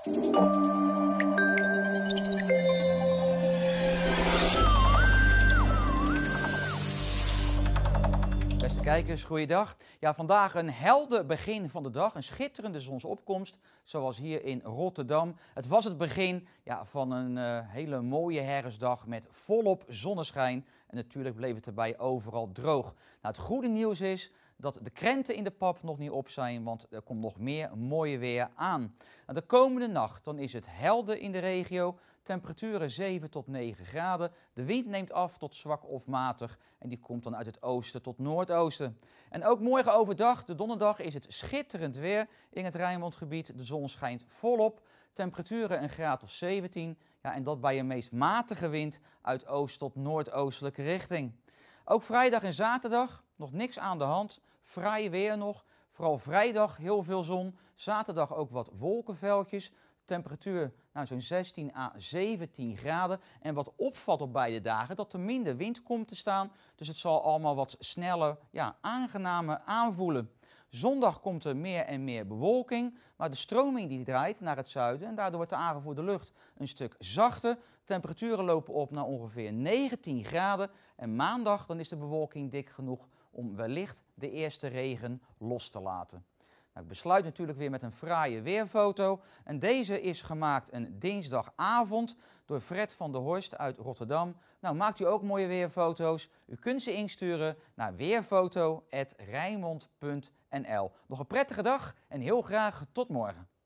Beste kijkers, goeiedag. Ja, vandaag een helder begin van de dag, een schitterende zonsopkomst, zoals hier in Rotterdam. Het was het begin ja, van een eh, hele mooie herfstdag met volop zonneschijn en natuurlijk bleef het erbij overal droog. Nou, het goede nieuws is dat de krenten in de pap nog niet op zijn, want er komt nog meer mooie weer aan. Nou, de komende nacht dan is het helder in de regio, temperaturen 7 tot 9 graden. De wind neemt af tot zwak of matig en die komt dan uit het oosten tot noordoosten. En ook morgen overdag, de donderdag, is het schitterend weer in het Rijnmondgebied. De zon schijnt volop, temperaturen een graad of 17 ja, en dat bij een meest matige wind uit oost tot noordoostelijke richting. Ook vrijdag en zaterdag nog niks aan de hand vrij weer nog. Vooral vrijdag heel veel zon. Zaterdag ook wat wolkenveldjes. Temperatuur nou, zo'n 16 à 17 graden. En wat opvalt op beide dagen, dat er minder wind komt te staan. Dus het zal allemaal wat sneller, ja, aangenamer aanvoelen. Zondag komt er meer en meer bewolking, maar de stroming die draait naar het zuiden en daardoor wordt de aangevoerde lucht een stuk zachter. Temperaturen lopen op naar ongeveer 19 graden en maandag dan is de bewolking dik genoeg om wellicht de eerste regen los te laten. Nou, ik besluit natuurlijk weer met een fraaie weerfoto. En deze is gemaakt een dinsdagavond door Fred van der Horst uit Rotterdam. Nou, maakt u ook mooie weerfoto's? U kunt ze insturen naar weerfoto.rijmond.nl. Nog een prettige dag en heel graag tot morgen.